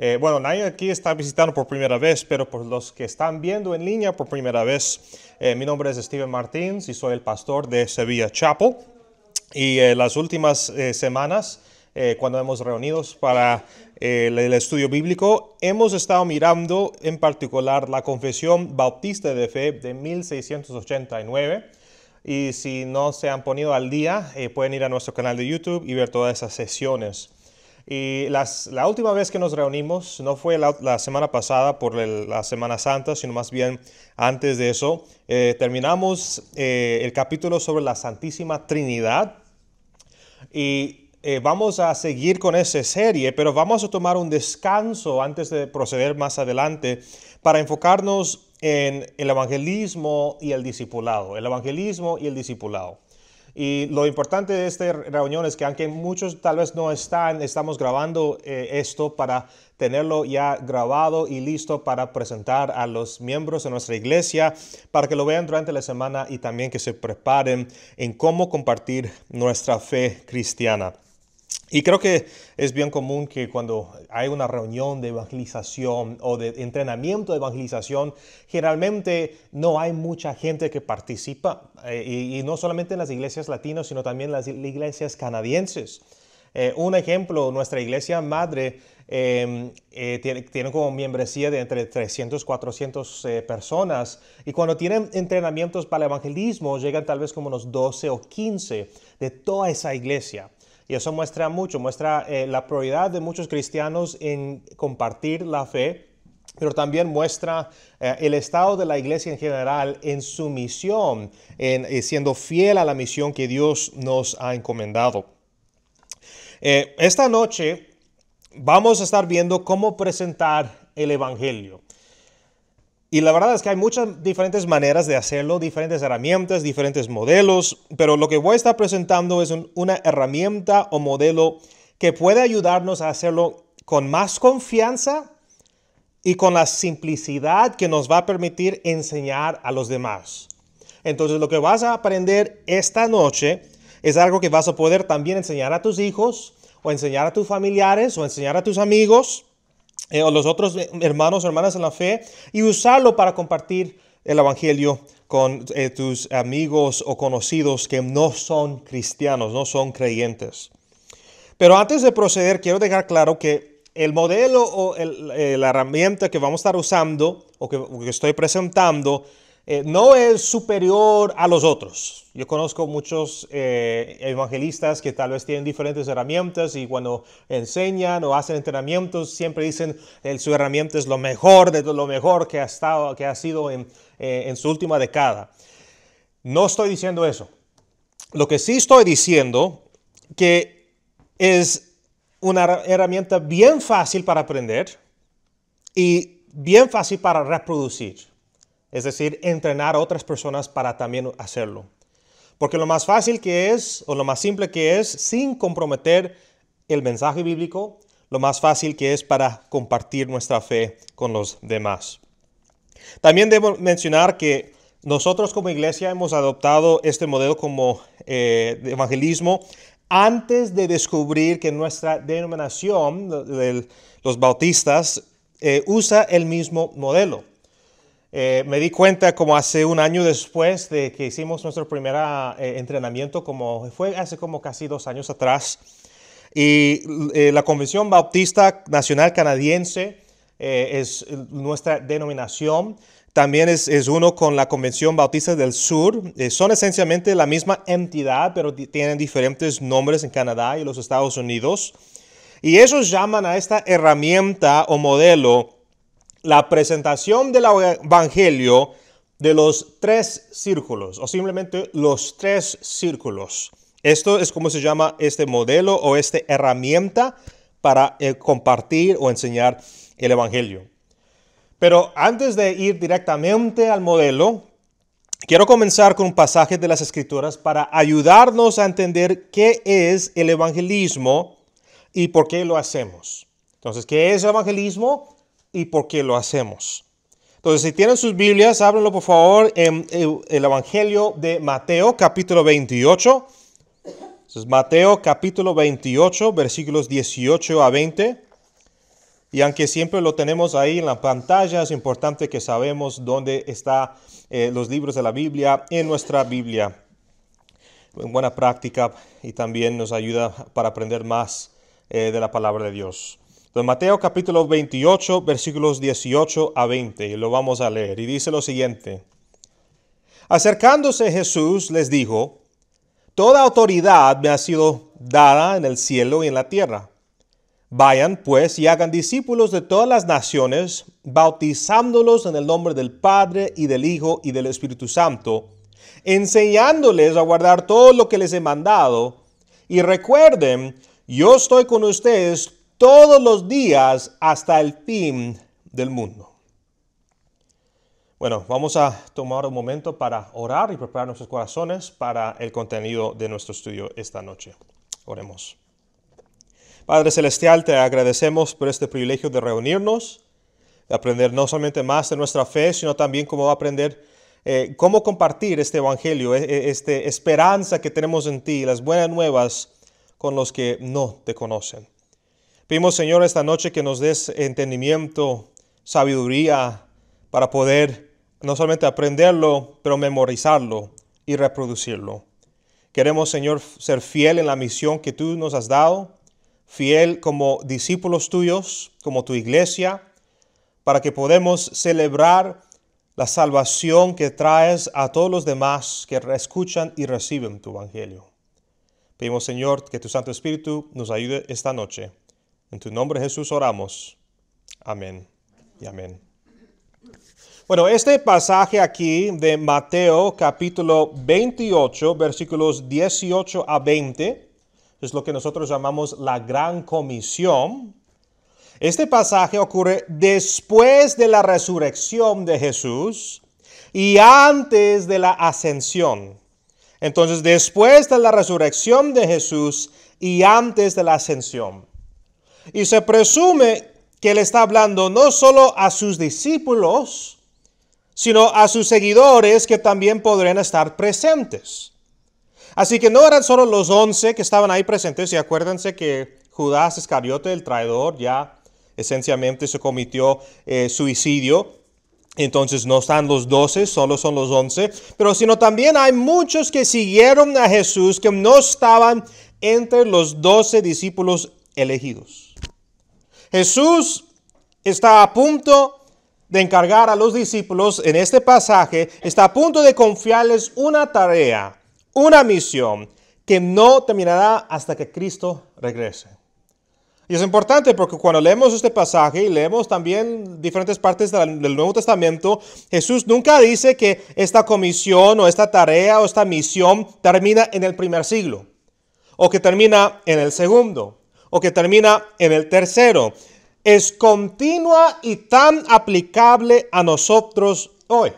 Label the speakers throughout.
Speaker 1: Eh, bueno, nadie aquí está visitando por primera vez, pero por los que están viendo en línea por primera vez, eh, mi nombre es Steven Martins y soy el pastor de Sevilla Chapel. Y en eh, las últimas semanas, cuando hemos reunidos para el, estudio bíblico, hemos estado mirando en particular la confesión bautista de fe de 1689. Y si no se han ponido al día, pueden ir a nuestro canal de YouTube y ver todas esas sesiones. Y la última vez que nos reunimos no fue la, semana pasada por la Semana Santa, sino más bien antes de eso. Eh, terminamos eh, el capítulo sobre la Santísima Trinidad y eh, vamos a seguir con esa serie, pero vamos a tomar un descanso antes de proceder más adelante para enfocarnos en el evangelismo y el discipulado. El evangelismo y el discipulado. Y lo importante de esta reunión es que aunque muchos tal vez no están, estamos grabando eh, esto para tenerlo ya grabado y listo para presentar a los miembros de nuestra iglesia para que lo vean durante la semana y también que se preparen en cómo compartir nuestra fe cristiana. Y creo que es bien común que cuando hay una reunión de evangelización o de entrenamiento de evangelización, generalmente no hay mucha gente que participa, eh, y, no solamente en las iglesias latinas, sino también en las iglesias canadienses. Eh, un ejemplo, nuestra iglesia madre em, eh, tiene, tiene, como membresía de entre 300, 400 personas y cuando tienen entrenamientos para el evangelismo llegan tal vez como unos 12 o 15 de toda esa iglesia. Y eso muestra mucho, muestra eh, la prioridad de muchos cristianos en compartir la fe pero también muestra eh, el estado de la iglesia en general en su misión, en, eh, siendo fiel a la misión que Dios nos ha encomendado. esta noche vamos a estar viendo cómo presentar el Evangelio. Y la verdad es que hay muchas diferentes maneras de hacerlo, diferentes herramientas, diferentes modelos, pero lo que voy a estar presentando es una herramienta o modelo que puede ayudarnos a hacerlo con más confianza y con la simplicidad que nos va a permitir enseñar a los demás. Entonces lo que vas a aprender esta noche es algo que vas a poder también enseñar a tus hijos o enseñar a tus familiares o enseñar a tus amigos eh, o los otros eh, hermanos o hermanas en la fe y usarlo para compartir el Evangelio con eh, tus amigos o conocidos que no son cristianos, no son creyentes. Pero antes de proceder, quiero dejar claro que el modelo o la herramienta que vamos a estar usando o que estoy presentando eh, no es superior a los otros. Yo conozco muchos eh, evangelistas que tal vez tienen diferentes herramientas y cuando enseñan o hacen entrenamientos siempre dicen que eh, su herramienta es lo mejor de lo mejor que ha, estado, que ha sido en, su última década. No estoy diciendo eso. Lo que sí estoy diciendo que es una herramienta bien fácil para aprender y bien fácil para reproducir. Es decir, entrenar a otras personas para también hacerlo. Porque lo más fácil que es, o lo más simple que es, sin comprometer el mensaje bíblico, lo más fácil que es para compartir nuestra fe con los demás. También debo mencionar que nosotros como iglesia hemos adoptado este modelo como eh, evangelismo antes de descubrir que nuestra denominación, los bautistas, eh, usa el mismo modelo. Eh, me di cuenta como hace un año después de que hicimos nuestro primer ah, eh, entrenamiento, como fue hace como casi dos años atrás, y eh, la Convención Bautista Nacional Canadiense es nuestra denominación. También es, es, uno con la Convención Bautista del Sur. son esencialmente la misma entidad, pero tienen diferentes nombres en Canadá y los Estados Unidos. Y ellos llaman a esta herramienta o modelo la presentación del Evangelio de los tres círculos, o simplemente los tres círculos. Esto es como se llama este modelo o esta herramienta para eh, compartir o enseñar el Evangelio. Pero antes de ir directamente al modelo, quiero comenzar con un pasaje de las Escrituras para ayudarnos a entender qué es el evangelismo y por qué lo hacemos. Entonces, ¿qué es el evangelismo? y por qué lo hacemos. Entonces, si tienen sus Biblias, háblenlo, por favor en el Evangelio de Mateo, capítulo 28. Mateo, capítulo 28, versículos 18 a 20. Y aunque siempre lo tenemos ahí en la pantalla, es importante que sabemos dónde están eh, los libros de la Biblia en nuestra Biblia. Buena práctica y también nos ayuda para aprender más eh, de la palabra de Dios. Mateo capítulo 28, versículos 18 a 20, lo vamos a leer, y dice lo siguiente. Acercándose Jesús les dijo, Toda autoridad me ha sido dada en el cielo y en la tierra. Vayan pues y hagan discípulos de todas las naciones, bautizándolos en el nombre del Padre y del Hijo y del Espíritu Santo, enseñándoles a guardar todo lo que les he mandado. Y recuerden, yo estoy con ustedes todos los días hasta el fin del mundo. Bueno, vamos a tomar un momento para orar y preparar nuestros corazones para el contenido de nuestro estudio esta noche. Oremos. Padre Celestial, te agradecemos por este privilegio de reunirnos, de aprender no solamente más de nuestra fe, sino también cómo aprender eh, cómo compartir este evangelio, e, e, esta esperanza que tenemos en ti, las buenas nuevas con los que no te conocen. Pedimos, Señor, esta noche que nos des entendimiento, sabiduría, para poder no solamente aprenderlo, pero memorizarlo y reproducirlo. Queremos, Señor, ser fiel en la misión que tú nos has dado, fiel como discípulos tuyos, como tu iglesia, para que podamos celebrar la salvación que traes a todos los demás que escuchan y reciben tu evangelio. Pedimos, Señor, que tu Santo Espíritu nos ayude esta noche. En tu nombre Jesús oramos. Amén y amén. Bueno, este pasaje aquí de Mateo capítulo 28, versículos 18 a 20, es lo que nosotros llamamos la gran comisión. Este pasaje ocurre después de la resurrección de Jesús y antes de la ascensión. Entonces, después de la resurrección de Jesús y antes de la ascensión. Y se presume que le está hablando no solo a sus discípulos, sino a sus seguidores que también podrían estar presentes. Así que no eran solo los once que estaban ahí presentes, y acuérdense que Judas Iscariote, el traidor, ya esencialmente se cometió eh, suicidio. Entonces no están los doce, solo son los once, pero sino también hay muchos que siguieron a Jesús que no estaban entre los doce discípulos elegidos. Jesús está a punto de encargar a los discípulos en este pasaje, está a punto de confiarles una tarea, una misión, que no terminará hasta que Cristo regrese. Y es importante porque cuando leemos este pasaje y leemos también diferentes partes del Nuevo Testamento, Jesús nunca dice que esta comisión o esta tarea o esta misión termina en el primer siglo o que termina en el segundo o que termina en el tercero, es continua y tan aplicable a nosotros hoy.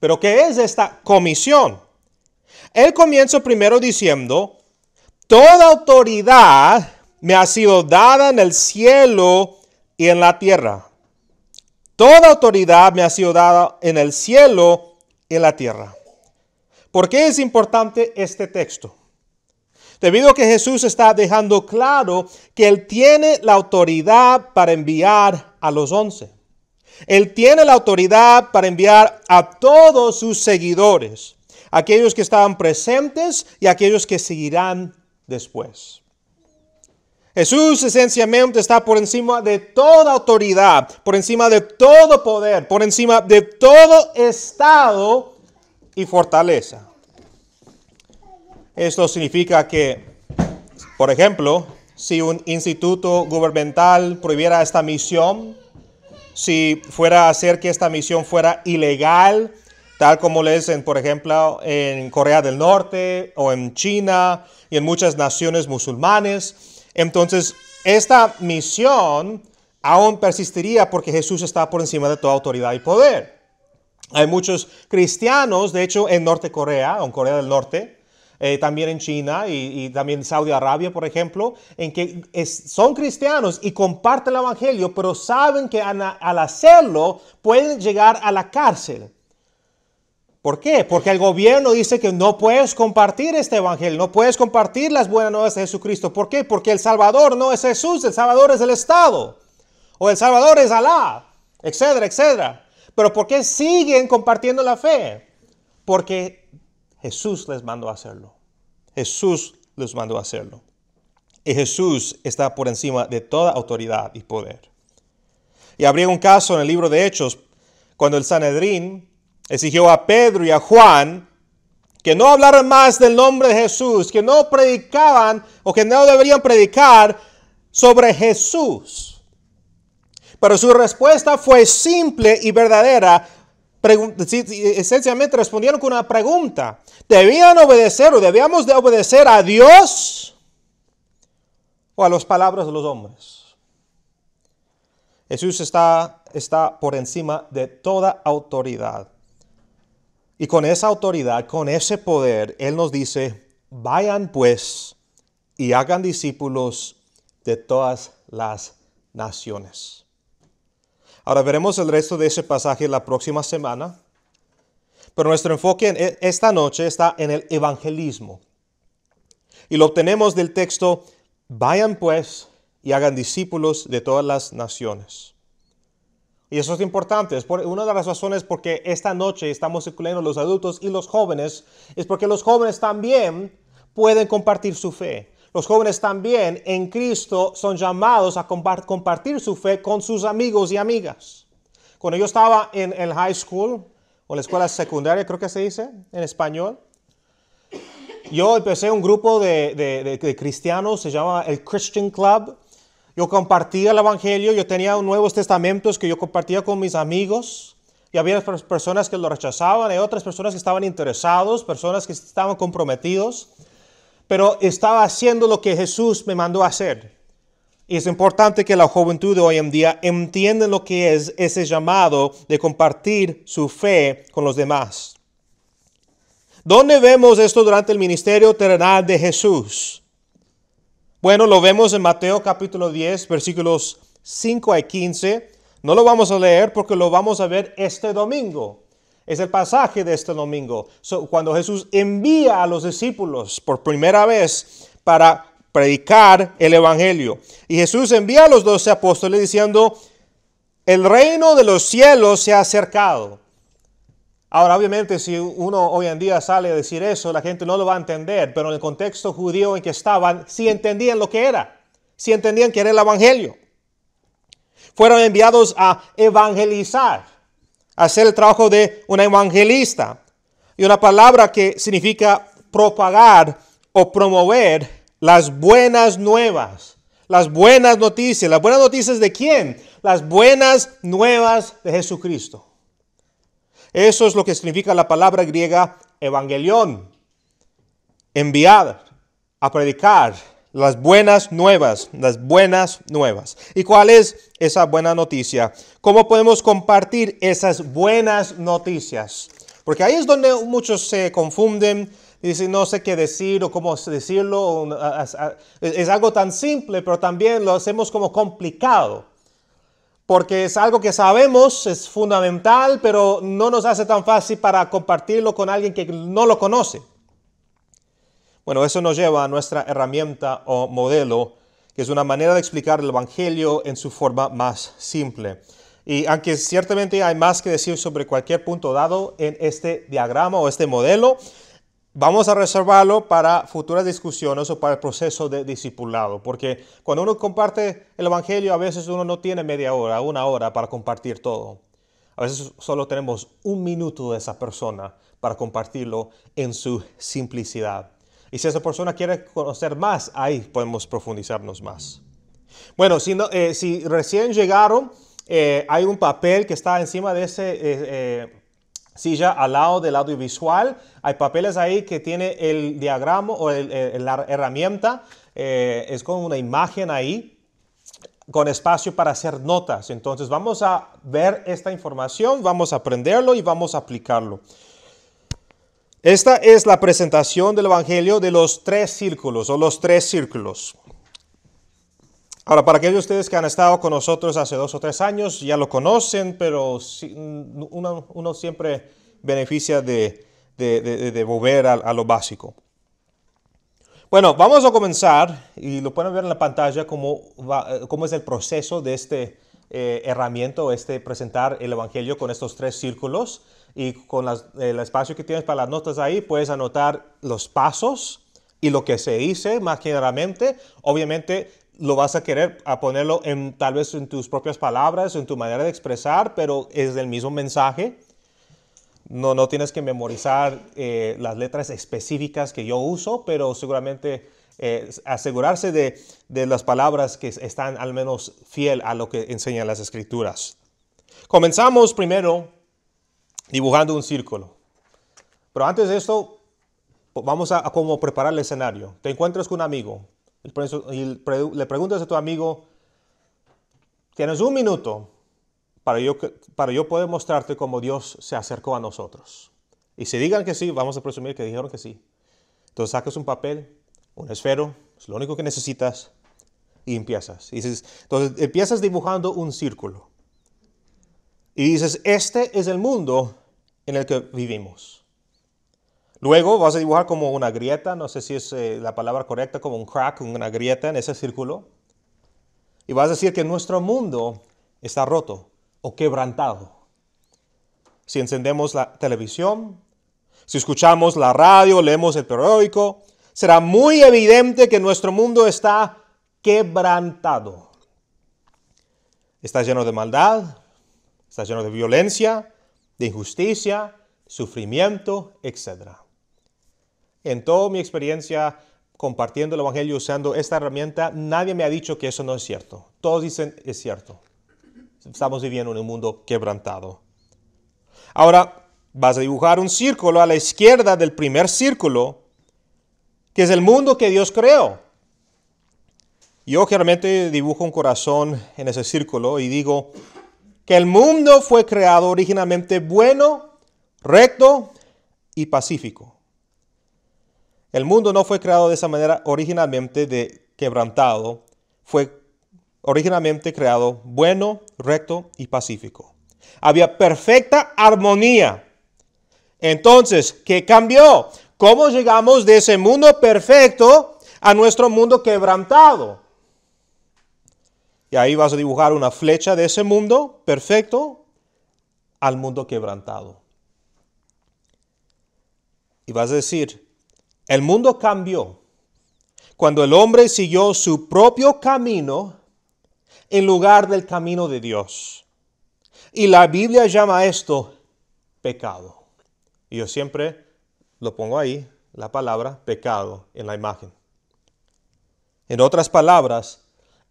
Speaker 1: Pero ¿qué es esta comisión? Él comienza primero diciendo, toda autoridad me ha sido dada en el cielo y en la tierra. Toda autoridad me ha sido dada en el cielo y en la tierra. ¿Por qué es importante este texto? Debido a que Jesús está dejando claro que Él tiene la autoridad para enviar a los once. Él tiene la autoridad para enviar a todos sus seguidores, aquellos que estaban presentes y aquellos que seguirán después. Jesús esencialmente está por encima de toda autoridad, por encima de todo poder, por encima de todo estado y fortaleza. Esto significa que, por ejemplo, si un instituto gubernamental prohibiera esta misión, si fuera a hacer que esta misión fuera ilegal, tal como lo es, por ejemplo, en Corea del Norte o en China y en muchas naciones musulmanes, entonces esta misión aún persistiría porque Jesús está por encima de toda autoridad y poder. Hay muchos cristianos, de hecho, en Norte Corea, en Corea del Norte, eh, también en China y, también Saudi Arabia, por ejemplo, en que son cristianos y comparten el Evangelio, pero saben que al, al hacerlo pueden llegar a la cárcel. ¿Por qué? Porque el gobierno dice que no puedes compartir este evangelio, no puedes compartir las buenas nuevas de Jesucristo. ¿Por qué? Porque el Salvador no es Jesús, el Salvador es el Estado, o el Salvador es Alá, etcétera, etcétera. Pero ¿por qué siguen compartiendo la fe? Porque Jesús les mandó a hacerlo. Jesús les mandó a hacerlo. Y Jesús está por encima de toda autoridad y poder. Y habría un caso en el libro de Hechos cuando el Sanedrín exigió a Pedro y a Juan que no hablaran más del nombre de Jesús, que no predicaban o que no deberían predicar sobre Jesús. Pero su respuesta fue simple y verdadera esencialmente respondieron con una pregunta. ¿Debían obedecer o debíamos de obedecer a Dios o a las palabras de los hombres? Jesús está, está por encima de toda autoridad. Y con esa autoridad, con ese poder, Él nos dice, vayan pues y hagan discípulos de todas las naciones. Ahora veremos el resto de ese pasaje la próxima semana, pero nuestro enfoque e, esta noche está en el evangelismo. Y lo obtenemos del texto, vayan pues y hagan discípulos de todas las naciones. Y eso es importante, es por, una de las razones por porque esta noche estamos incluyendo los adultos y los jóvenes, es porque los jóvenes también pueden compartir su fe. Los jóvenes también en Cristo son llamados a compartir su fe con sus amigos y amigas. Cuando yo estaba en el high school, o la escuela secundaria, creo que se dice en español, yo empecé un grupo de, cristianos, se llama el Christian Club. Yo compartía el Evangelio, yo tenía nuevos testamentos que yo compartía con mis amigos. Y había personas que lo rechazaban, y otras personas que estaban interesados, personas que estaban comprometidos pero estaba haciendo lo que Jesús me mandó a hacer. Y es importante que la juventud de hoy en día entienda lo que es ese llamado de compartir su fe con los demás. ¿Dónde vemos esto durante el ministerio terrenal de Jesús? Bueno, lo vemos en Mateo capítulo 10, versículos 5 a 15. No lo vamos a leer porque lo vamos a ver este domingo es el pasaje de este domingo. cuando Jesús envía a los discípulos por primera vez para predicar el Evangelio. Y Jesús envía a los doce apóstoles diciendo, el reino de los cielos se ha acercado. Ahora, obviamente, si uno hoy en día sale a decir eso, la gente no lo va a entender, pero en el contexto judío en que estaban, sí entendían lo que era, sí entendían que era el Evangelio. Fueron enviados a evangelizar hacer el trabajo de un evangelista. Y una palabra que significa propagar o promover las buenas nuevas, las buenas noticias. ¿Las buenas noticias de quién? Las buenas nuevas de Jesucristo. Eso es lo que significa la palabra griega evangelión, enviar a predicar las buenas nuevas, las buenas nuevas. ¿Y cuál es esa buena noticia? ¿Cómo podemos compartir esas buenas noticias? Porque ahí es donde muchos se confunden, y dicen no sé qué decir o cómo decirlo. Es algo tan simple, pero también lo hacemos como complicado. Porque es algo que sabemos, es fundamental, pero no nos hace tan fácil para compartirlo con alguien que no lo conoce. Bueno, eso nos lleva a nuestra herramienta o modelo, que es una manera de explicar el Evangelio en su forma más simple. Y aunque ciertamente hay más que decir sobre cualquier punto dado en este diagrama o este modelo, vamos a reservarlo para futuras discusiones o para el proceso de discipulado, porque cuando uno comparte el Evangelio a veces uno no tiene media hora, una hora para compartir todo. A veces solo tenemos un minuto de esa persona para compartirlo en su simplicidad. Y si esa persona quiere conocer más, ahí podemos profundizarnos más. Bueno, si, eh, recién llegaron, eh, hay un papel que está encima de ese... Eh, silla al lado del audiovisual. Hay papeles ahí que tiene el diagrama o la herramienta. es como una imagen ahí con espacio para hacer notas. Entonces vamos a ver esta información, vamos a aprenderlo y vamos a aplicarlo. Esta es la presentación del Evangelio de los tres círculos o los tres círculos. Ahora, para aquellos de ustedes que han estado con nosotros hace dos o tres años, ya lo conocen, pero mm, uno, uno siempre beneficia de, volver a, lo básico. Bueno, vamos a comenzar y lo pueden ver en la pantalla cómo, eh, cómo es el proceso de este, eh, herramienta este, presentar el Evangelio con estos tres círculos y con el espacio que tienes para las notas ahí puedes anotar los pasos y lo que se dice más generalmente. Obviamente lo vas a querer a ponerlo en tal vez en tus propias palabras, en tu manera de expresar, pero es del mismo mensaje. No, no tienes que memorizar eh, las letras específicas que yo uso, pero seguramente eh, asegurarse de, las palabras que están al menos fiel a lo que enseñan las escrituras. Comenzamos primero dibujando un círculo. Pero antes de esto, vamos a, como preparar el escenario. Te encuentras con un amigo y le preguntas a tu amigo, tienes un minuto para yo, para yo poder mostrarte cómo Dios se acercó a nosotros. Y si digan que sí, vamos a presumir que dijeron que sí. Entonces sacas un papel un esfero, es lo único que necesitas, y empiezas. Y entonces empiezas dibujando un círculo. Y dices, este es el mundo en el que vivimos. Luego vas a dibujar como una grieta, no sé si es eh, la palabra correcta, como un crack, una grieta en ese círculo. Y vas a decir que nuestro mundo está roto o quebrantado. Si encendemos la televisión, si escuchamos la radio, leemos el periódico, será muy evidente que nuestro mundo está quebrantado. Está lleno de maldad, está lleno de violencia, de injusticia, sufrimiento, etc. En toda mi experiencia compartiendo el Evangelio usando esta herramienta, nadie me ha dicho que eso no es cierto. Todos dicen que es cierto. Estamos viviendo en un mundo quebrantado. Ahora, vas a dibujar un círculo a la izquierda del primer círculo que es el mundo que Dios creó. Yo generalmente dibujo un corazón en ese círculo y digo que el mundo fue creado originalmente bueno, recto y pacífico. El mundo no fue creado de esa manera originalmente de quebrantado, fue originalmente creado bueno, recto y pacífico. Había perfecta armonía. Entonces, ¿qué cambió? ¿Cómo llegamos de ese mundo perfecto a nuestro mundo quebrantado? Y ahí vas a dibujar una flecha de ese mundo perfecto al mundo quebrantado. Y vas a decir, el mundo cambió. Cuando el hombre siguió su propio camino en lugar del camino de Dios. Y la Biblia llama esto pecado. Y yo siempre lo pongo ahí, la palabra pecado en la imagen. En otras palabras,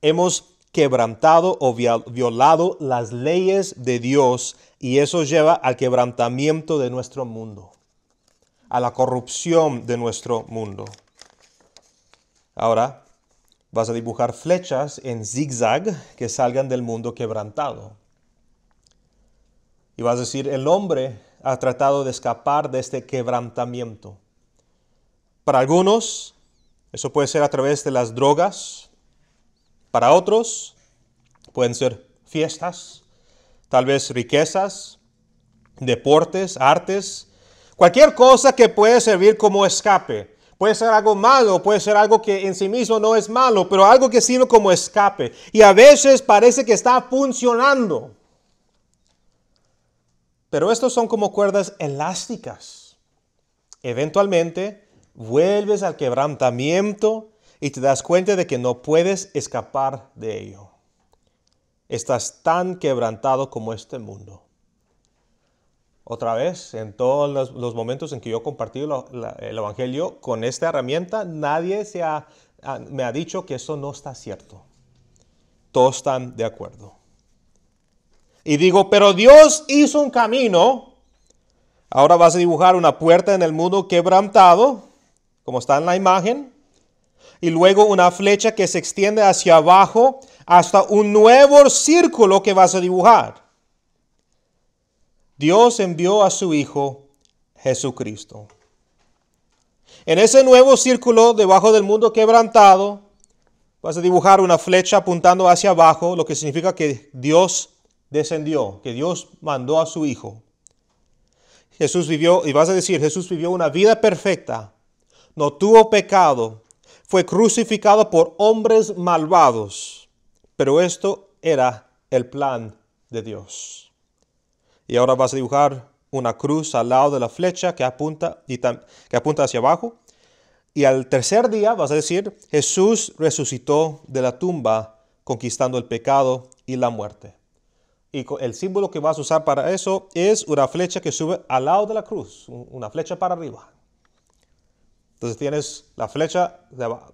Speaker 1: hemos quebrantado o violado las leyes de Dios y eso lleva al quebrantamiento de nuestro mundo, a la corrupción de nuestro mundo. Ahora vas a dibujar flechas en zigzag que salgan del mundo quebrantado. Y vas a decir, el hombre ha tratado de escapar de este quebrantamiento. Para algunos, eso puede ser a través de las drogas. Para otros, pueden ser fiestas, tal vez riquezas, deportes, artes, cualquier cosa que puede servir como escape. Puede ser algo malo, puede ser algo que en sí mismo no es malo, pero algo que sirve como escape. Y a veces parece que está funcionando. Pero estos son como cuerdas elásticas. Eventualmente vuelves al quebrantamiento y te das cuenta de que no puedes escapar de ello. Estás tan quebrantado como este mundo. Otra vez, en todos los, momentos en que yo he compartido el Evangelio con esta herramienta, nadie me ha dicho que eso no está cierto. Todos están de acuerdo. Y digo, pero Dios hizo un camino. Ahora vas a dibujar una puerta en el mundo quebrantado, como está en la imagen. Y luego una flecha que se extiende hacia abajo hasta un nuevo círculo que vas a dibujar. Dios envió a su Hijo Jesucristo. En ese nuevo círculo debajo del mundo quebrantado, vas a dibujar una flecha apuntando hacia abajo, lo que significa que Dios descendió, que Dios mandó a su Hijo. Jesús vivió, y vas a decir, Jesús vivió una vida perfecta, no tuvo pecado, fue crucificado por hombres malvados, pero esto era el plan de Dios. Y ahora vas a dibujar una cruz al lado de la flecha que apunta, y que apunta hacia abajo. Y al tercer día vas a decir, Jesús resucitó de la tumba, conquistando el pecado y la muerte. Y el símbolo que vas a usar para eso es una flecha que sube al lado de la cruz, una flecha para arriba. Entonces tienes la flecha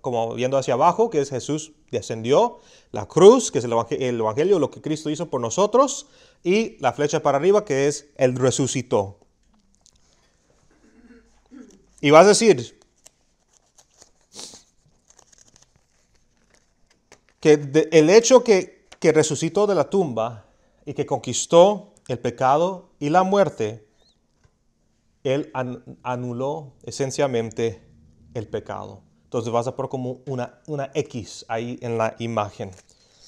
Speaker 1: como viendo hacia abajo, que es Jesús descendió, la cruz, que es el evangelio, lo que Cristo hizo por nosotros, y la flecha para arriba, que es el resucitó. Y vas a decir que el hecho que resucitó de la tumba y que conquistó el pecado y la muerte, Él anuló esencialmente el pecado. Entonces vas a poner como una, una X ahí en la imagen,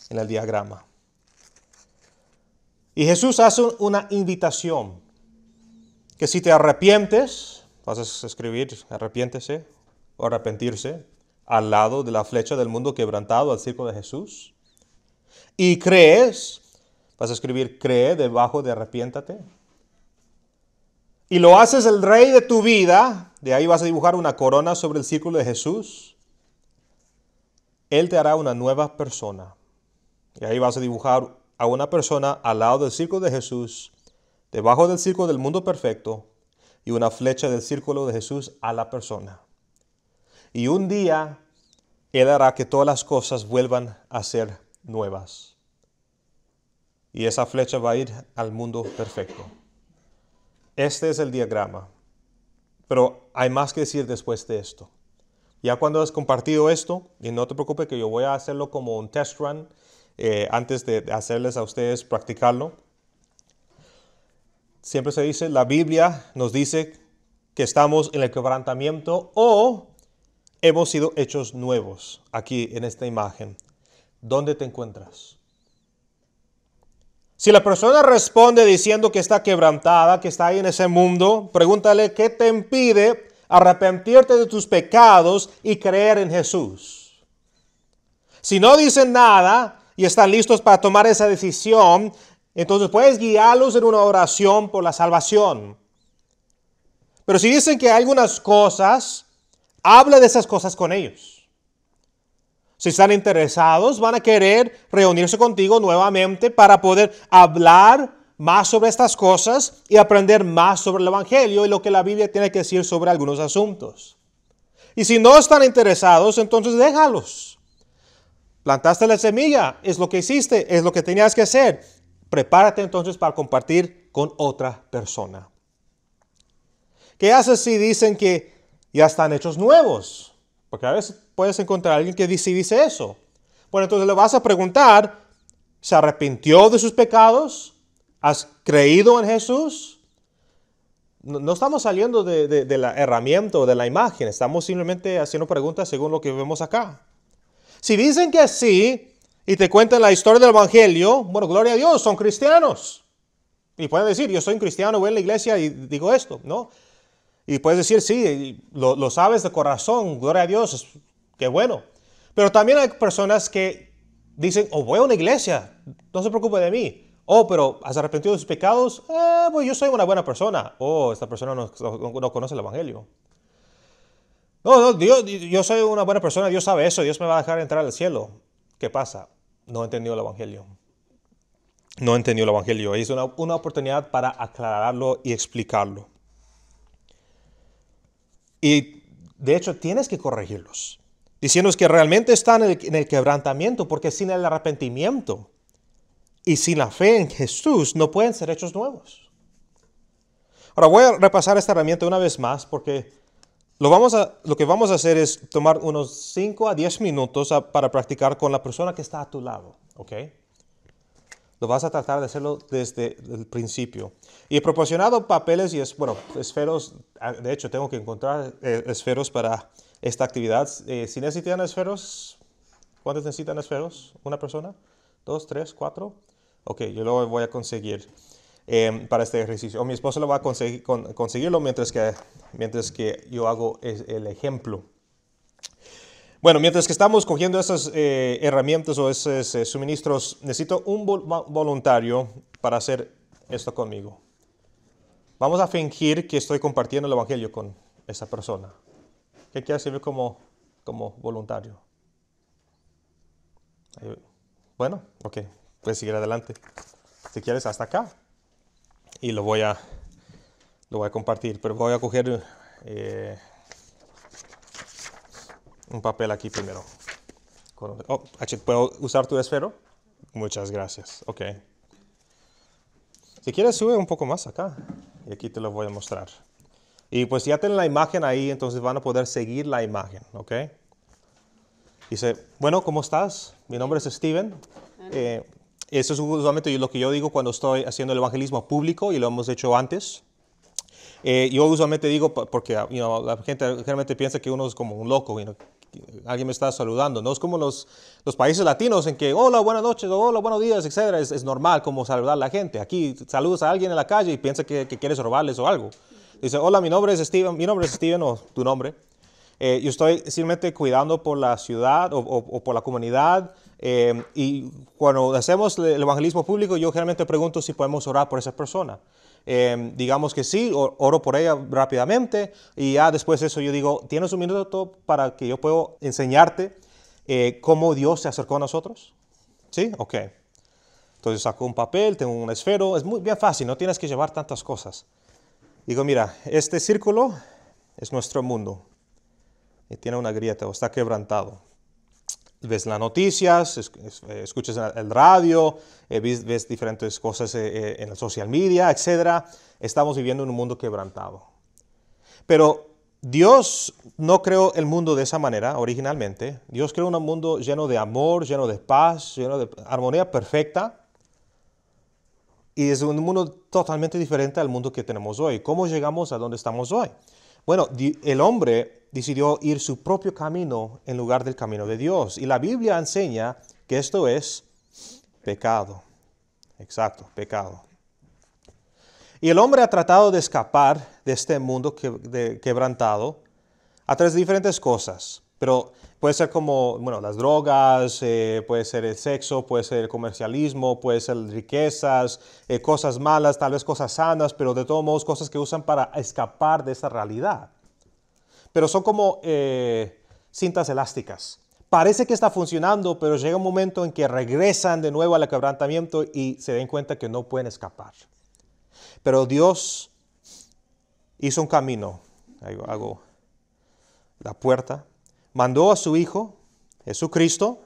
Speaker 1: en el diagrama. Y Jesús hace una invitación, que si te arrepientes, vas a escribir arrepiéntese o arrepentirse, al lado de la flecha del mundo quebrantado, al circo de Jesús, y crees Vas a escribir cree debajo de arrepiéntate. Y lo haces el rey de tu vida. De ahí vas a dibujar una corona sobre el círculo de Jesús. Él te hará una nueva persona. Y ahí vas a dibujar a una persona al lado del círculo de Jesús, debajo del círculo del mundo perfecto, y una flecha del círculo de Jesús a la persona. Y un día Él hará que todas las cosas vuelvan a ser nuevas y esa flecha va a ir al mundo perfecto. Este es el diagrama. Pero hay más que decir después de esto. Ya cuando has compartido esto, y no te preocupes que yo voy a hacerlo como un test run eh, antes de hacerles a ustedes practicarlo. Siempre se dice, la Biblia nos dice que estamos en el quebrantamiento o hemos sido hechos nuevos aquí en esta imagen. ¿Dónde te encuentras? Si la persona responde diciendo que está quebrantada, que está ahí en ese mundo, pregúntale qué te impide arrepentirte de tus pecados y creer en Jesús. Si no dicen nada y están listos para tomar esa decisión, entonces puedes guiarlos en una oración por la salvación. Pero si dicen que hay algunas cosas, habla de esas cosas con ellos. Si están interesados, van a querer reunirse contigo nuevamente para poder hablar más sobre estas cosas y aprender más sobre el Evangelio y lo que la Biblia tiene que decir sobre algunos asuntos. Y si no están interesados, entonces déjalos. Plantaste la semilla, es lo que hiciste, es lo que tenías que hacer. Prepárate entonces para compartir con otra persona. ¿Qué haces si dicen que ya están hechos nuevos? Porque a veces puedes encontrar a alguien que dice dice eso. Bueno, entonces le vas a preguntar, ¿se arrepintió de sus pecados? ¿Has creído en Jesús? No, estamos saliendo de, la herramienta o de la imagen, estamos simplemente haciendo preguntas según lo que vemos acá. Si dicen que sí y te cuentan la historia del Evangelio, bueno, gloria a Dios, son cristianos. Y pueden decir, yo soy un cristiano, voy a la iglesia y digo esto, ¿no? Y puedes decir, sí, lo, lo sabes de corazón, gloria a Dios, Qué bueno. Pero también hay personas que dicen, oh, voy a una iglesia, no se preocupe de mí. Oh, pero has arrepentido de sus pecados, ah, pues yo soy una buena persona. Oh, esta persona no, conoce el Evangelio. No, no, Dios, yo soy una buena persona, Dios sabe eso, Dios me va a dejar entrar al cielo. ¿Qué pasa? No entendido el Evangelio. No entendido el Evangelio. Es una, una oportunidad para aclararlo y explicarlo. Y de hecho, tienes que corregirlos. Diciéndonos que realmente están en el, quebrantamiento, porque sin el arrepentimiento y sin la fe en Jesús no pueden ser hechos nuevos. Ahora voy a repasar esta herramienta una vez más porque lo, vamos a, lo que vamos a hacer es tomar unos 5 a 10 minutos para practicar con la persona que está a tu lado, ¿ok? Lo vas a tratar de hacerlo desde el principio. Y he proporcionado papeles y es, bueno, esferos, de hecho tengo que encontrar eh, esferos para esta actividad. Eh, si necesitan esferos, ¿cuántos necesitan esferos? ¿Una persona? ¿Dos, tres, cuatro? Ok, yo lo voy a conseguir em, para este ejercicio. O mi esposo lo va a conseguir, conseguirlo mientras que, mientras que yo hago el ejemplo. Bueno, mientras que estamos cogiendo esas eh, herramientas o esos eh, suministros, necesito un voluntario para hacer esto conmigo. Vamos a fingir que estoy compartiendo el Evangelio con esa persona que quiera servir como, como voluntario. Bueno, ok, puedes seguir adelante. Si quieres, hasta acá. Y lo voy a, lo voy a compartir, pero voy a coger eh, un papel aquí primero. Oh, ¿puedo usar tu esfero? Muchas gracias, ok. Si quieres, sube un poco más acá y aquí te lo voy a mostrar. Y pues ya tienen la imagen ahí, entonces van a poder seguir la imagen, ¿ok? Dice, bueno, ¿cómo estás? Mi nombre es Steven. Eh, eso es usualmente lo que yo digo cuando estoy haciendo el evangelismo público y lo hemos hecho antes. Eh, yo usualmente digo, porque la gente generalmente piensa que uno es como un loco, y alguien me está saludando. No es como los, los países latinos en que, hola, buenas noches, hola, buenos días, etc. Es, normal como saludar a la gente. Aquí saludas a alguien en la calle y piensa que, que quieres robarles o algo. Dice, hola, mi nombre es Steven, mi nombre es Steven o tu nombre. Eh, yo estoy simplemente cuidando por la ciudad o, por la comunidad. Eh, y cuando hacemos el evangelismo público, yo generalmente pregunto si podemos orar por esa persona. Eh, digamos que sí, oro por ella rápidamente y ya después de eso yo digo, ¿tienes un minuto para que yo puedo enseñarte cómo Dios se acercó a nosotros? ¿Sí? Ok. Entonces saco un papel, tengo un esfero, es muy bien fácil, no tienes que llevar tantas cosas. Digo, mira, este círculo es nuestro mundo y tiene una grieta o está quebrantado. Ves las noticias, escuchas el radio, eh, ves diferentes cosas eh, eh, en el social media, etc. Estamos viviendo en un mundo quebrantado. Pero Dios no creó el mundo de esa manera originalmente. Dios creó un mundo lleno de amor, lleno de paz, lleno de armonía perfecta y es un mundo totalmente diferente al mundo que tenemos hoy. ¿Cómo llegamos a donde estamos hoy? Bueno, el hombre decidió ir su propio camino en lugar del camino de Dios. Y la Biblia enseña que esto es pecado. Exacto, pecado. Y el hombre ha tratado de escapar de este mundo quebrantado a través de diferentes cosas. Pero puede ser como, bueno, las drogas, eh, puede ser el sexo, puede ser el comercialismo, puede ser riquezas, eh, cosas malas, tal vez cosas sanas, pero de todos modos cosas que usan para escapar de esa realidad. Pero son como eh, cintas elásticas. Parece que está funcionando, pero llega un momento en que regresan de nuevo al quebrantamiento y se den cuenta que no pueden escapar. Pero Dios hizo un camino. Ahí hago la puerta mandó a su Hijo, Jesucristo.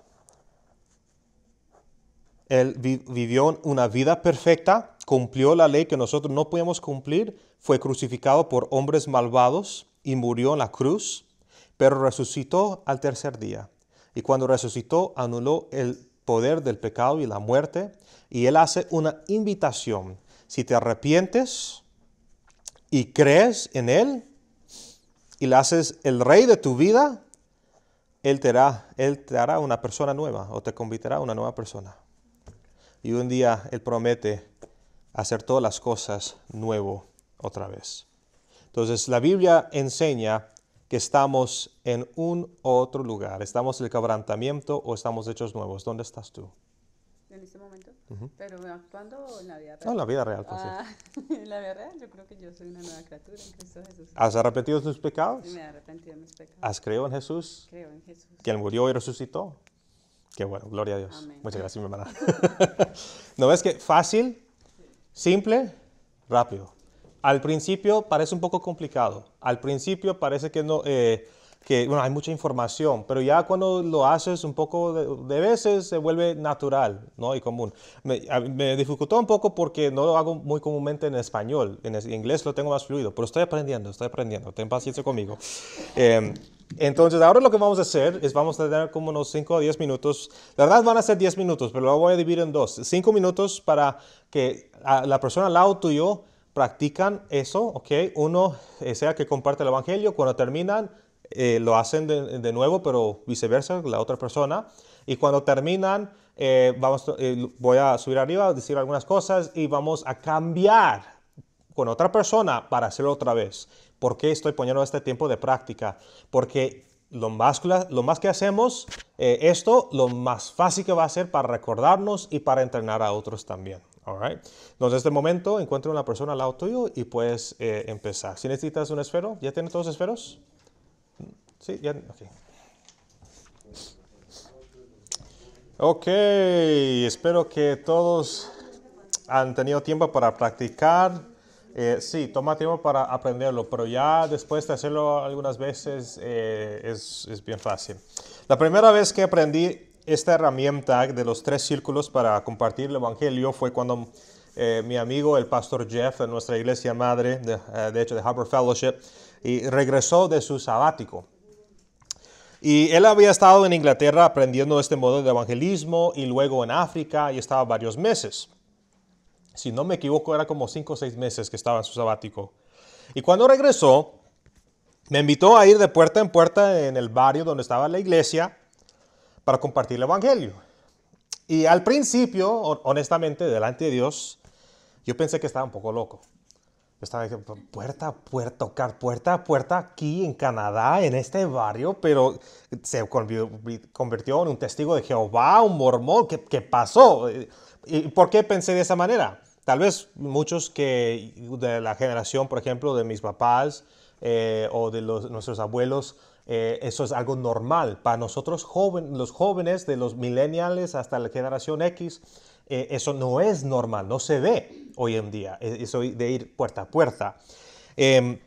Speaker 1: Él vivió una vida perfecta, cumplió la ley que nosotros no podemos cumplir, fue crucificado por hombres malvados y murió en la cruz, pero resucitó al tercer día. Y cuando resucitó, anuló el poder del pecado y la muerte. Y Él hace una invitación. Si te arrepientes y crees en Él y le haces el rey de tu vida, él te, hará, una persona nueva o te convitará a una nueva persona. Y un día Él promete hacer todas las cosas nuevo otra vez. Entonces la Biblia enseña que estamos en un otro lugar. Estamos en el quebrantamiento o estamos hechos nuevos. ¿Dónde estás tú? Pero actuando en la vida real. No, en la vida real, pues, ah, En la vida real, yo creo que yo soy una nueva criatura en Cristo Jesús. ¿Has arrepentido tus pecados? Sí, me he arrepentido
Speaker 2: de mis pecados. ¿Has creído en Jesús? Creo en Jesús.
Speaker 1: Que Él murió y resucitó. Qué bueno, gloria a Dios. Muchas gracias, mi hermana. ¿No ves que fácil, simple, rápido? Al principio parece un poco complicado. Al principio parece que no. Eh, que, bueno, hay mucha información, pero ya cuando lo haces un poco de, veces se vuelve natural, ¿no? Y común. Me, dificultó un poco porque no lo hago muy comúnmente en español, en, inglés lo tengo más fluido, pero estoy aprendiendo, estoy aprendiendo, ten paciencia conmigo. Em, entonces, ahora lo que vamos a hacer es vamos a tener como unos 5 o 10 minutos. La verdad van a ser 10 minutos, pero lo voy a dividir en dos. 5 minutos para que la persona al lado tuyo practican eso, ¿ok? Uno, eh, sea que comparte el Evangelio, cuando terminan, eh, lo hacen de, nuevo, pero viceversa, la otra persona. Y cuando terminan, eh, vamos, eh, voy a subir arriba, a decir algunas cosas y vamos a cambiar con otra persona para hacerlo otra vez. ¿Por qué estoy poniendo este tiempo de práctica? Porque lo más, que hacemos esto, lo más fácil que va a ser para recordarnos y para entrenar a otros también. All right. Entonces, este momento, encuentra una persona al lado tuyo y puedes empezar. Si necesitas un esfero, ¿ya tienes todos los esferos? Sí, ya, ok. espero que todos han tenido tiempo para practicar. Eh, sí, toma tiempo para aprenderlo, pero ya después de hacerlo algunas veces eh, es, bien fácil. La primera vez que aprendí esta herramienta de los tres círculos para compartir el Evangelio fue cuando eh, mi amigo el pastor Jeff de nuestra iglesia madre, de, hecho de Harbor Fellowship, regresó de su sabático. Y él había estado en Inglaterra aprendiendo este modo de evangelismo y luego en África y estaba varios meses. Si no me equivoco, era como cinco o seis meses que estaba en su sabático. Y cuando regresó, me invitó a ir de puerta en puerta en el barrio donde estaba la iglesia para compartir el evangelio. Y al principio, honestamente, delante de Dios, yo pensé que estaba un poco loco estaba puerta a puerta, tocar puerta a puerta aquí en Canadá, en este barrio, pero se convirtió en un testigo de Jehová, un mormón, ¿qué, pasó? ¿Y por qué pensé de esa manera? Tal vez muchos que de la generación, por ejemplo, de mis papás eh, o de los, nuestros abuelos, eh, eso es algo normal. Para nosotros, jóvenes, los jóvenes, de los millennials hasta la generación X, eh, eso no es normal, no se ve hoy en día, eso de ir puerta a puerta. Em,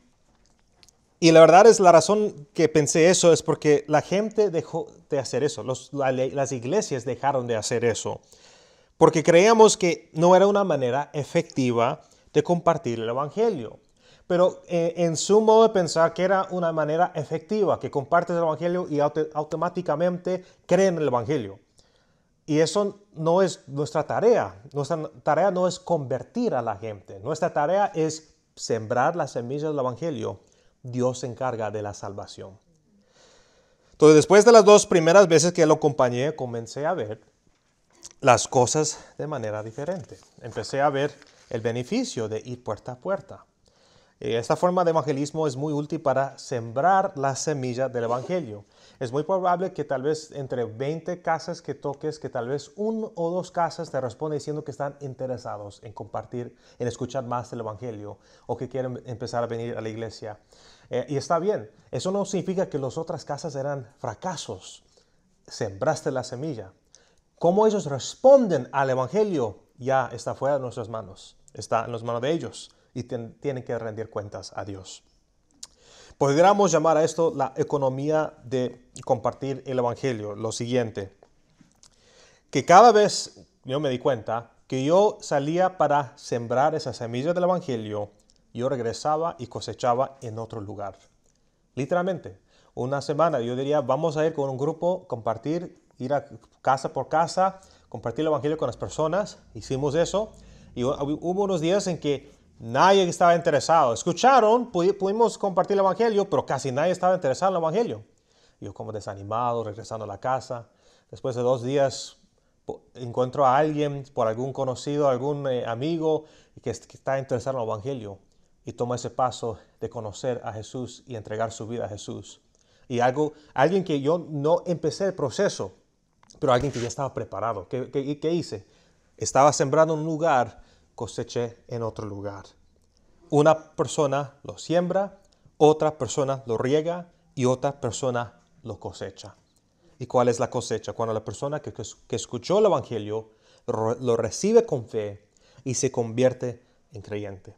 Speaker 1: y la verdad es, la razón que pensé eso es porque la gente dejó de hacer eso, las iglesias dejaron de hacer eso, porque creíamos que no era una manera efectiva de compartir el Evangelio. Pero eh, en su modo de pensar que era una manera efectiva, que compartes el Evangelio y automáticamente creen el Evangelio. Y eso no es nuestra tarea. Nuestra tarea no es convertir a la gente. Nuestra tarea es sembrar las semillas del Evangelio. Dios se encarga de la salvación. Entonces, después de las dos primeras veces que lo acompañé, comencé a ver las cosas de manera diferente. Empecé a ver el beneficio de ir puerta a puerta. Eh, esta forma de evangelismo es muy útil para sembrar la semilla del evangelio. Es muy probable que tal vez entre 20 casas que toques, que tal vez un o dos casas te responden diciendo que están interesados en compartir, en escuchar más el evangelio o que quieren empezar a venir a la iglesia. Eh, y está bien, eso no significa que las otras casas eran fracasos. Sembraste la semilla. Cómo ellos responden al evangelio ya está fuera de nuestras manos, está en las manos de ellos y tienen que rendir cuentas a Dios. Podríamos llamar a esto la economía de compartir el Evangelio, lo siguiente, que cada vez yo me di cuenta que yo salía para sembrar esas semillas del Evangelio, yo regresaba y cosechaba en otro lugar. Literalmente, una semana yo diría, vamos a ir con un grupo, compartir, ir a casa por casa, compartir el Evangelio con las personas, hicimos eso, y hubo unos días en que Nadie estaba interesado. Escucharon, pudimos compartir el Evangelio, pero casi nadie estaba interesado en el Evangelio. Yo como desanimado, regresando a la casa. Después de dos días encuentro a alguien, por algún conocido, algún eh, amigo que, está interesado en el Evangelio y toma ese paso de conocer a Jesús y entregar su vida a Jesús. Y algo, alguien que yo no empecé el proceso, pero alguien que ya estaba preparado. ¿Qué, qué, qué hice? Estaba sembrando un lugar coseche en otro lugar. Una persona lo siembra, otra persona lo riega y otra persona lo cosecha. ¿Y cuál es la cosecha? Cuando la persona que, que escuchó el Evangelio lo recibe con fe y se convierte en creyente.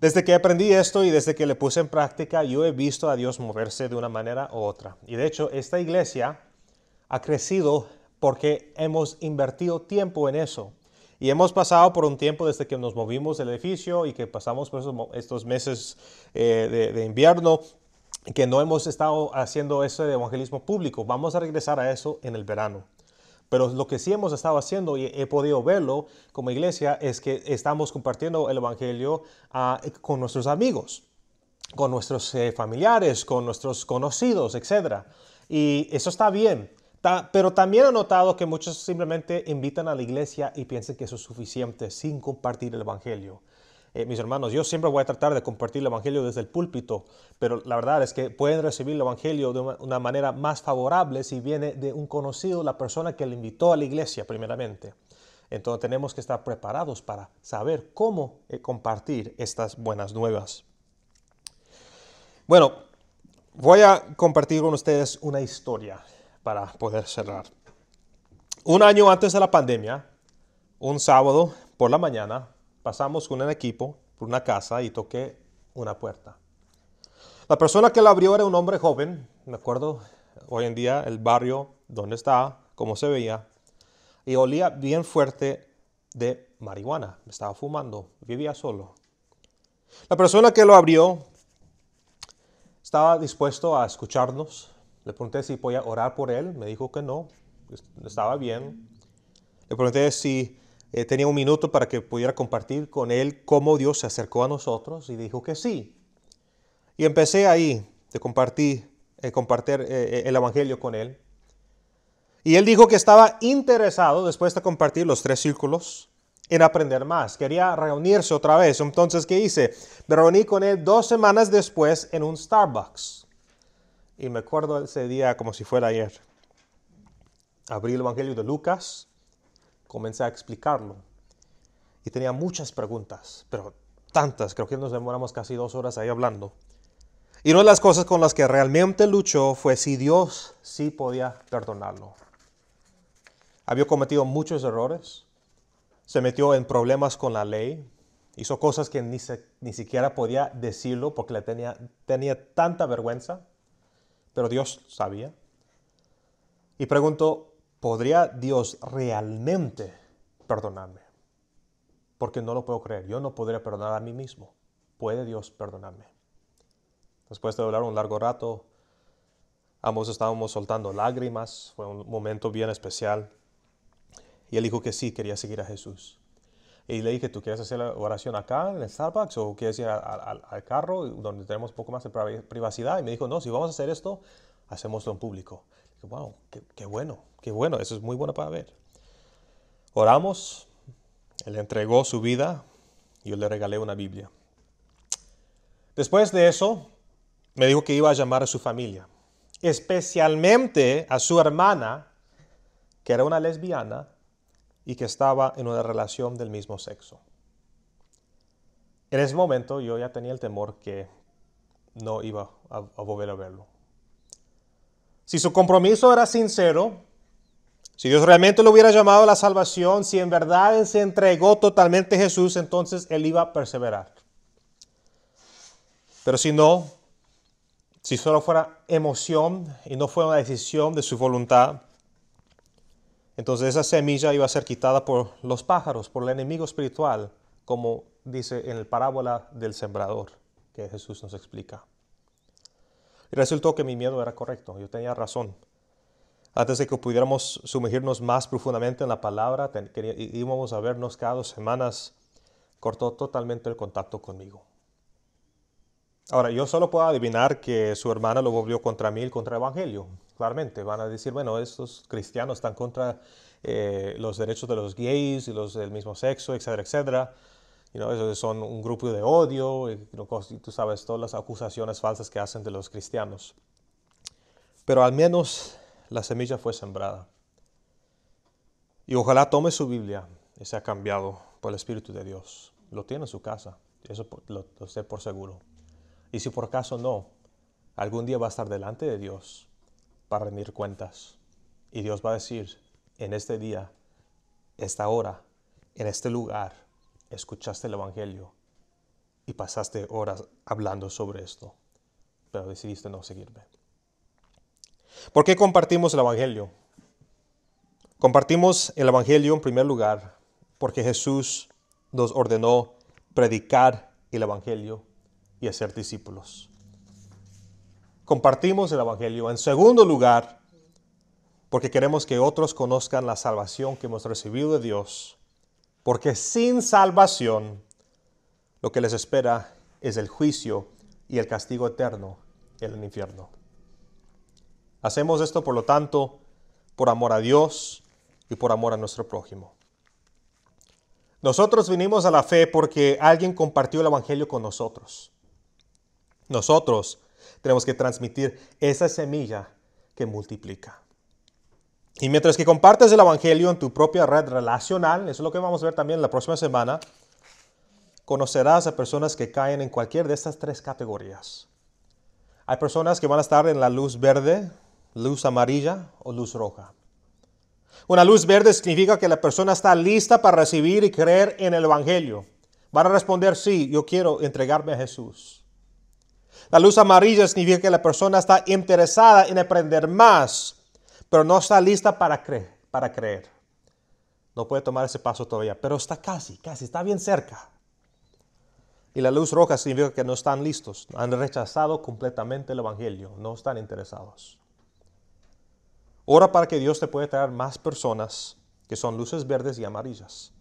Speaker 1: Desde que aprendí esto y desde que le puse en práctica, yo he visto a Dios moverse de una manera u otra. Y de hecho, esta iglesia ha crecido porque hemos invertido tiempo en eso. Y hemos pasado por un tiempo desde que nos movimos del edificio y que pasamos por estos meses eh, de, invierno que no hemos estado haciendo ese evangelismo público. Vamos a regresar a eso en el verano. Pero lo que sí hemos estado haciendo y he podido verlo como iglesia es que estamos compartiendo el Evangelio ah, con nuestros amigos, con nuestros eh, familiares, con nuestros conocidos, etc. Y eso está bien pero también he notado que muchos simplemente invitan a la iglesia y piensan que eso es suficiente sin compartir el Evangelio. Eh, mis hermanos, yo siempre voy a tratar de compartir el Evangelio desde el púlpito, pero la verdad es que pueden recibir el Evangelio de una manera más favorable si viene de un conocido, la persona que le invitó a la iglesia primeramente. Entonces tenemos que estar preparados para saber cómo eh, compartir estas buenas nuevas. Bueno, voy a compartir con ustedes una historia para poder cerrar. Un año antes de la pandemia, un sábado por la mañana, pasamos con el equipo por una casa y toqué una puerta. La persona que la abrió era un hombre joven, me acuerdo hoy en día el barrio donde está, cómo se veía, y olía bien fuerte de marihuana, estaba fumando, vivía solo. La persona que lo abrió estaba dispuesto a escucharnos, le pregunté si podía orar por él, me dijo que no, pues, estaba bien. Le pregunté si eh, tenía un minuto para que pudiera compartir con él cómo Dios se acercó a nosotros y dijo que sí. Y empecé ahí de compartir, eh, eh, el Evangelio con él. Y él dijo que estaba interesado, después de compartir los tres círculos, en aprender más. Quería reunirse otra vez. Entonces, ¿qué hice? Me reuní con él dos semanas después en un Starbucks. Y me acuerdo ese día como si fuera ayer. Abrí el Evangelio de Lucas, comencé a explicarlo. Y tenía muchas preguntas, pero tantas, creo que nos demoramos casi dos horas ahí hablando. Y una de las cosas con las que realmente luchó fue si Dios sí podía perdonarlo. Había cometido muchos errores, se metió en problemas con la ley, hizo cosas que ni, ni siquiera podía decirlo porque le tenía, tenía tanta vergüenza pero Dios sabía. Y preguntó: ¿podría Dios realmente perdonarme? Porque no lo puedo creer, yo no podría perdonar a mí mismo. ¿Puede Dios perdonarme? Después de hablar un largo rato, ambos estábamos soltando lágrimas, fue un momento bien especial. Y él dijo que sí, quería seguir a Jesús. Y le dije, ¿tú quieres hacer la oración acá en el Starbucks o quieres ir al carro donde tenemos un poco más de privacidad? Y me dijo, no, si vamos a hacer esto, hacemoslo en público. wow, qué, qué, bueno, qué bueno, eso es muy bueno para ver. Oramos, él entregó su vida, y yo le regalé una Biblia. Después de eso, me dijo que iba a llamar a su familia, especialmente a su hermana, que era una lesbiana y que estaba en una relación del mismo sexo. En ese momento yo ya tenía el temor que no iba a, volver a verlo. Si su compromiso era sincero, si Dios realmente lo hubiera llamado a la salvación, si en verdad se entregó totalmente a Jesús, entonces él iba a perseverar. Pero si no, si solo fuera emoción y no fue una decisión de su voluntad, entonces esa semilla iba a ser quitada por los pájaros, por el enemigo espiritual, como dice en la parábola del sembrador que Jesús nos explica. Y resultó que mi miedo era correcto, yo tenía razón. Antes de que pudiéramos sumergirnos más profundamente en la palabra, que, íbamos a vernos cada dos semanas, cortó totalmente el contacto conmigo. Ahora, yo solo puedo adivinar que su hermana lo volvió contra mí, contra el Evangelio claramente. Van a decir, bueno, estos cristianos están contra eh, los derechos de los gays y los del mismo sexo, etcétera, etcétera. son un grupo de odio, eh, y, tú sabes todas las acusaciones falsas que hacen de los cristianos. Pero al menos la semilla fue sembrada. Y ojalá tome su Biblia y sea cambiado por el Espíritu de Dios. Lo tiene en su casa, eso lo, sé por seguro. Y si por caso no, algún día va a estar delante de Dios para rendir cuentas. Y Dios va a decir, en este día, esta hora, en este lugar, escuchaste el Evangelio y pasaste horas hablando sobre esto, pero decidiste no seguirme. ¿Por qué compartimos el Evangelio? Compartimos el Evangelio en primer lugar porque Jesús nos ordenó predicar el Evangelio y hacer discípulos compartimos el Evangelio. En segundo lugar, porque queremos que otros conozcan la salvación que hemos recibido de Dios. Porque sin salvación, lo que les espera es el juicio y el castigo eterno, en el infierno. Hacemos esto, por lo tanto, por amor a Dios y por amor a nuestro prójimo. Nosotros vinimos a la fe porque alguien compartió el Evangelio con nosotros. Nosotros tenemos que transmitir esa semilla que multiplica. Y mientras que compartes el Evangelio en tu propia red relacional, eso es lo que vamos a ver también la próxima semana, conocerás a personas que caen en cualquier de estas tres categorías. Hay personas que van a estar en la luz verde, luz amarilla o luz roja. Una luz verde significa que la persona está lista para recibir y creer en el Evangelio. Van a responder, sí, yo quiero entregarme a Jesús. La luz amarilla significa que la persona está interesada en aprender más, pero no está lista para, creer. No puede tomar ese paso todavía, pero está casi, casi, está bien cerca. Y la luz roja significa que no están listos, han rechazado completamente el Evangelio, no están interesados. Ora para que Dios te pueda traer más personas que son luces verdes y amarillas.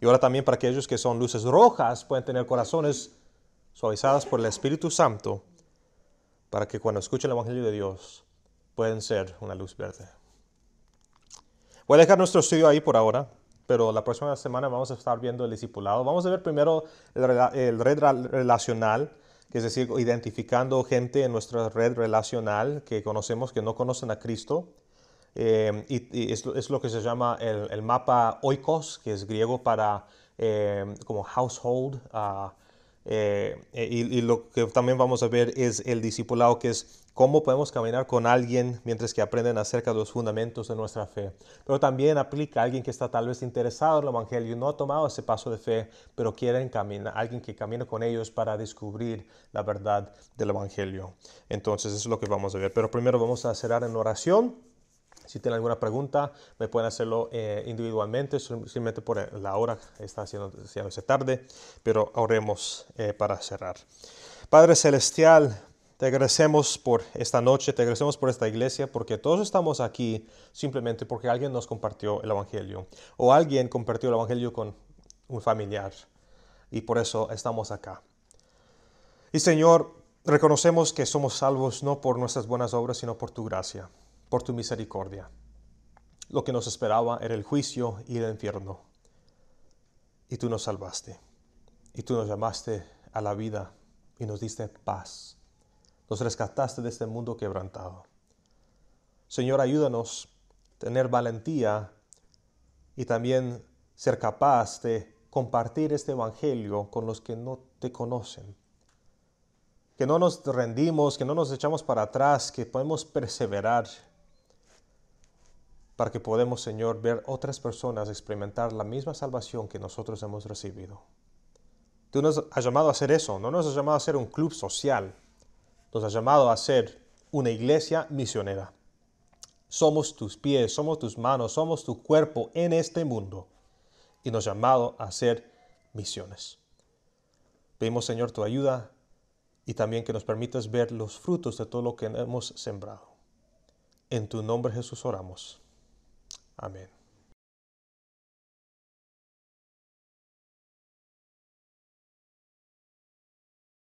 Speaker 1: Y ora también para aquellos que son luces rojas pueden tener corazones suavizadas por el Espíritu Santo, para que cuando escuchen el Evangelio de Dios pueden ser una luz verde. Voy a dejar nuestro estudio ahí por ahora, pero la próxima semana vamos a estar viendo el discipulado. Vamos a ver primero el, red relacional, que es decir, identificando gente en nuestra red relacional que conocemos, que no conocen a Cristo. Eh, y, es, lo que se llama el, mapa oikos, que es griego para eh, como household, ah, eh, eh, y, lo que también vamos a ver es el discipulado, que es cómo podemos caminar con alguien mientras que aprenden acerca de los fundamentos de nuestra fe. Pero también aplica a alguien que está tal vez interesado en el Evangelio, no ha tomado ese paso de fe, pero quieren caminar, alguien que camine con ellos para descubrir la verdad del Evangelio. Entonces eso es lo que vamos a ver. Pero primero vamos a cerrar en oración. Si tienen alguna pregunta, me pueden hacerlo eh, individualmente, simplemente por eh, la hora está haciendo, esa tarde, pero oremos eh, para cerrar. Padre Celestial, te agradecemos por esta noche, te agradecemos por esta iglesia, porque todos estamos aquí simplemente porque alguien nos compartió el Evangelio o alguien compartió el Evangelio con un familiar y por eso estamos acá. Y Señor, reconocemos que somos salvos no por nuestras buenas obras, sino por tu gracia por tu misericordia. Lo que nos esperaba era el juicio y el infierno. Y tú nos salvaste. Y tú nos llamaste a la vida y nos diste paz. Nos rescataste de este mundo quebrantado. Señor, ayúdanos a tener valentía y también ser capaz de compartir este Evangelio con los que no te conocen. Que no nos rendimos, que no nos echamos para atrás, que podemos perseverar para que podamos, Señor, ver otras personas experimentar la misma salvación que nosotros hemos recibido. Tú nos has llamado a hacer eso, no nos has llamado a ser un club social, nos has llamado a ser una iglesia misionera. Somos tus pies, somos tus manos, somos tu cuerpo en este mundo y nos has llamado a hacer misiones. Pedimos, Señor, tu ayuda y también que nos permitas ver los frutos de todo lo que hemos sembrado. En tu nombre Jesús oramos. 아멘.